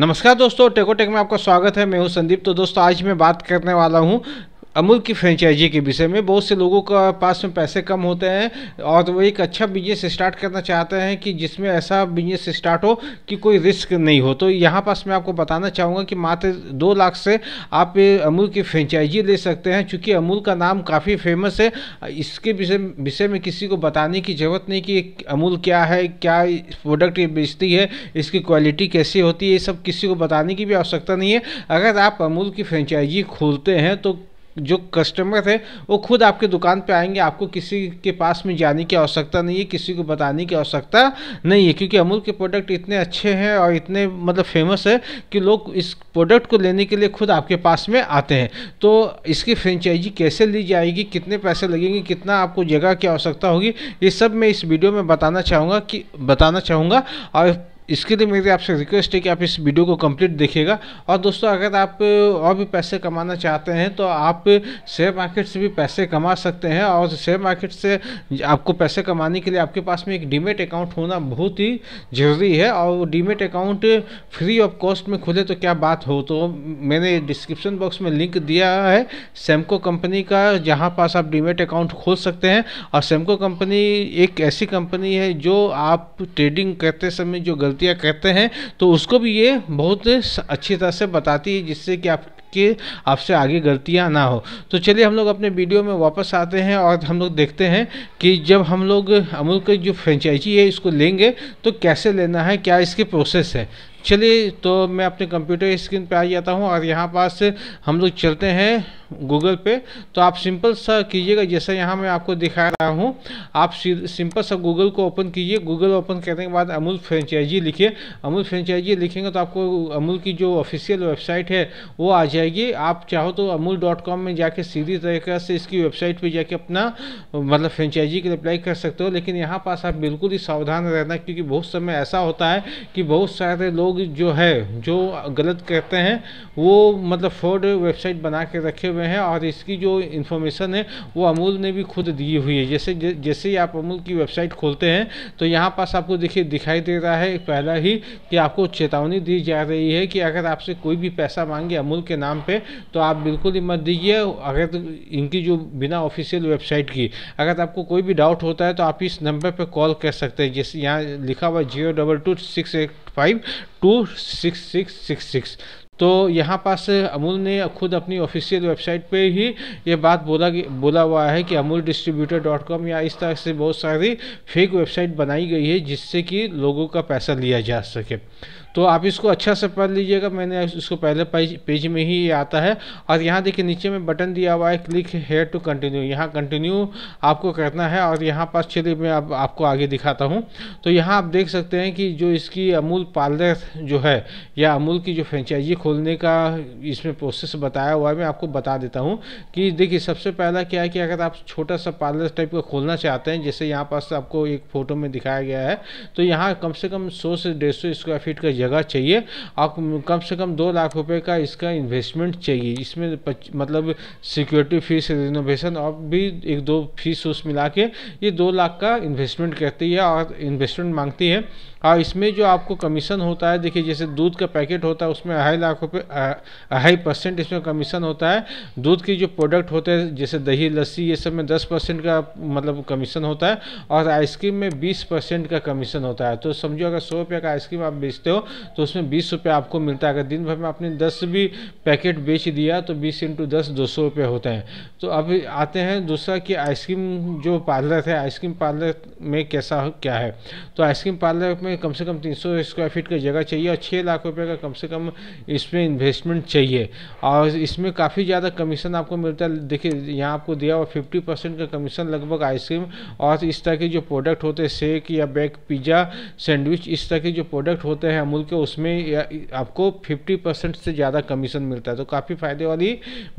नमस्कार दोस्तों टेकोटेक में आपका स्वागत है मैं हूं संदीप तो दोस्तों आज मैं बात करने वाला हूं अमूल की फ्रेंचाइजी के विषय में बहुत से लोगों का पास में पैसे कम होते हैं और वो एक अच्छा बिजनेस स्टार्ट करना चाहते हैं कि जिसमें ऐसा बिजनेस स्टार्ट हो कि कोई रिस्क नहीं हो तो यहाँ पास मैं आपको बताना चाहूँगा कि मात्र दो लाख से आप अमूल की फ्रेंचाइजी ले सकते हैं चूँकि अमूल का नाम काफ़ी फेमस है इसके विषय विषय में किसी को बताने की ज़रूरत नहीं कि अमूल क्या है क्या प्रोडक्ट ये बेचती है इसकी क्वालिटी कैसी होती है ये सब किसी को बताने की भी आवश्यकता नहीं है अगर आप अमूल की फ्रेंचाइजी खोलते हैं तो जो कस्टमर है वो खुद आपके दुकान पे आएंगे आपको किसी के पास में जाने की आवश्यकता नहीं है किसी को बताने की आवश्यकता नहीं है क्योंकि अमूल के प्रोडक्ट इतने अच्छे हैं और इतने मतलब फेमस है कि लोग इस प्रोडक्ट को लेने के लिए खुद आपके पास में आते हैं तो इसकी फ्रेंचाइजी कैसे ली जाएगी कितने पैसे लगेंगे कितना आपको जगह की आवश्यकता होगी ये सब मैं इस वीडियो में बताना चाहूँगा कि बताना चाहूँगा और इसके लिए मेरी आपसे रिक्वेस्ट है कि आप इस वीडियो को कंप्लीट देखिएगा और दोस्तों अगर आप और भी पैसे कमाना चाहते हैं तो आप शेयर मार्केट से भी पैसे कमा सकते हैं और शेयर मार्केट से आपको पैसे कमाने के लिए आपके पास में एक डीमेट अकाउंट होना बहुत ही ज़रूरी है और demat account free of cost में खुले तो क्या बात हो तो मैंने डिस्क्रिप्शन बॉक्स में लिंक दिया है सेमको कंपनी का जहाँ पास आप डीमेट अकाउंट खोल सकते हैं और सेमको कंपनी एक ऐसी कंपनी है जो आप ट्रेडिंग करते समय जो गलती गलतियाँ करते हैं तो उसको भी ये बहुत अच्छी तरह से बताती है जिससे कि आप कि आपसे आगे गलतियाँ ना हो तो चलिए हम लोग अपने वीडियो में वापस आते हैं और हम लोग देखते हैं कि जब हम लोग अमूल के जो फ्रेंचाइजी है इसको लेंगे तो कैसे लेना है क्या इसकी प्रोसेस है चलिए तो मैं अपने कंप्यूटर स्क्रीन पे आ जाता हूँ और यहाँ पास हम लोग चलते हैं गूगल पे तो आप सिंपल सा कीजिएगा जैसा यहाँ मैं आपको दिखा रहा हूँ आप सिंपल सा गूगल को ओपन कीजिए गूगल ओपन करने के बाद अमूल फ्रेंचाइजी लिखिए अमूल फ्रेंचाइजी लिखेंगे तो आपको अमूल की जो ऑफिशियल वेबसाइट है वो आ जाएगी आप चाहो तो अमूल डॉट कॉम में जाके सीधी तरीके से इसकी वेबसाइट पर जाके अपना मतलब फ्रेंचाइजी के लिए अप्लाई कर सकते हो लेकिन यहाँ पास आप बिल्कुल ही सावधान रहना क्योंकि बहुत समय ऐसा होता है कि बहुत सारे लोग लोग जो है जो गलत कहते हैं वो मतलब फ्रॉड वेबसाइट बना के रखे हुए हैं और इसकी जो इन्फॉर्मेशन है वो अमूल ने भी खुद दी हुई है जैसे जैसे ही आप अमूल की वेबसाइट खोलते हैं तो यहाँ पास आपको देखिए दिखाई दे रहा है पहला ही कि आपको चेतावनी दी जा रही है कि अगर आपसे कोई भी पैसा मांगे अमूल के नाम पर तो आप बिल्कुल ही मत दीजिए अगर इनकी जो बिना ऑफिशियल वेबसाइट की अगर आपको कोई भी डाउट होता है तो आप इस नंबर पर कॉल कर सकते हैं जैसे यहाँ लिखा हुआ zero double two six eight five two six six six six तो यहाँ पास अमूल ने खुद अपनी ऑफिशियल वेबसाइट पे ही ये बात बोला बोला हुआ है कि अमूल डिस्ट्रीब्यूटर डॉट कॉम या इस तरह से बहुत सारी फेक वेबसाइट बनाई गई है जिससे कि लोगों का पैसा लिया जा सके तो आप इसको अच्छा से पढ़ लीजिएगा मैंने इसको पहले पेज पेज में ही ये आता है और यहाँ देखिए नीचे में बटन दिया हुआ है क्लिक हेयर टू कंटिन्यू यहाँ कंटिन्यू आपको करना है और यहाँ पास चलिए मैं अब आप, आपको आगे दिखाता हूँ तो यहाँ आप देख सकते हैं कि जो इसकी अमूल पार्लर जो है या अमूल की जो फ्रेंचाइजी खोलने का इसमें प्रोसेस बताया हुआ है मैं आपको बता देता हूँ कि देखिए सबसे पहला क्या है कि अगर आप छोटा सा पार्लर टाइप का खोलना चाहते हैं जैसे यहाँ पास आपको एक फ़ोटो में दिखाया गया है तो यहाँ कम से कम सौ से डेढ़ सौ स्क्वायर फीट का जगह चाहिए आप कम से कम दो लाख रुपये का इसका इन्वेस्टमेंट चाहिए इसमें मतलब सिक्योरिटी फीस रिनोवेशन और भी एक दो फीस उस मिला के ये दो लाख का इन्वेस्टमेंट करती है और इन्वेस्टमेंट मांगती है और इसमें जो आपको कमीशन होता है देखिए जैसे दूध का पैकेट होता है उसमें अढ़ाई लाख रुपये अढ़ाई परसेंट इसमें कमीशन होता है दूध की जो प्रोडक्ट होते हैं जैसे दही लस्सी ये सब में दस परसेंट का मतलब कमीशन होता है और आइसक्रीम में बीस परसेंट का कमीशन होता है तो समझो अगर सौ रुपये का आइसक्रीम आप बेचते हो तो उसमें बीस रुपये आपको मिलता है अगर दिन भर में आपने दस भी पैकेट बेच दिया तो बीस इंटू दस दो सौ रुपये होते हैं तो अब आते हैं दूसरा कि आइसक्रीम जो पार्लर है आइसक्रीम पार्लर में कैसा क्या है तो आइसक्रीम पार्लर में कम से कम तीन सौ स्क्वायर फीट की जगह चाहिए और छः लाख रुपये का कम से कम इस इसमें इन्वेस्टमेंट चाहिए और इसमें काफ़ी ज़्यादा कमीशन आपको मिलता है देखिए यहाँ आपको दिया हुआ फिफ्टी परसेंट का कमीशन लगभग आइसक्रीम और इस तरह के जो प्रोडक्ट होते हैं शेक या बैग पिज़्ज़ा सैंडविच इस तरह के जो प्रोडक्ट होते हैं अमूल के उसमें आपको फिफ्टी परसेंट से ज़्यादा कमीशन मिलता है तो काफ़ी फ़ायदे वाली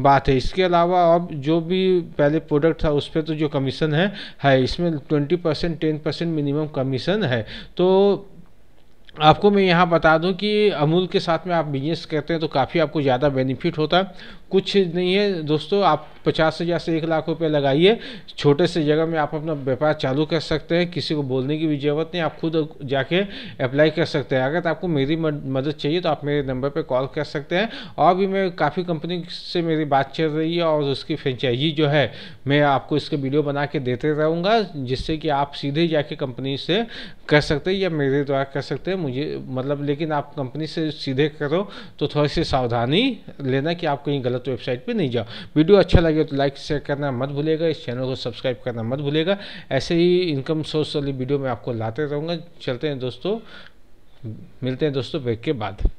बात है इसके अलावा अब जो भी पहले प्रोडक्ट था उस पर तो जो कमीशन है है इसमें twenty percent ten percent minimum commission है तो आपको मैं यहाँ बता दूँ कि अमूल के साथ में आप बिजनेस करते हैं तो काफ़ी आपको ज़्यादा बेनिफिट होता कुछ नहीं है दोस्तों आप पचास हज़ार से एक लाख रुपए लगाइए छोटे से जगह में आप अपना व्यापार चालू कर सकते हैं किसी को बोलने की भी ज़रूरत नहीं आप खुद जाके अप्लाई कर सकते हैं अगर आपको मेरी मदद चाहिए तो आप मेरे नंबर पर कॉल कर सकते हैं और भी मैं काफ़ी कंपनी से मेरी बात चल रही है और उसकी फ्रेंचाइजी जो है मैं आपको इसके वीडियो बना के देते रहूँगा जिससे कि आप सीधे जाके कंपनी से कर सकते हैं या मेरे द्वारा कर सकते हैं मुझे मतलब लेकिन आप कंपनी से सीधे करो तो थोड़ी सी सावधानी लेना कि आप कहीं गलत गलत तो वेबसाइट पर नहीं जाओ वीडियो अच्छा लगे तो लाइक शेयर करना मत भूलेगा इस चैनल को सब्सक्राइब करना मत भूलेगा ऐसे ही इनकम सोर्स वाली वीडियो मैं आपको लाते रहूँगा चलते हैं दोस्तों मिलते हैं दोस्तों ब्रेक के बाद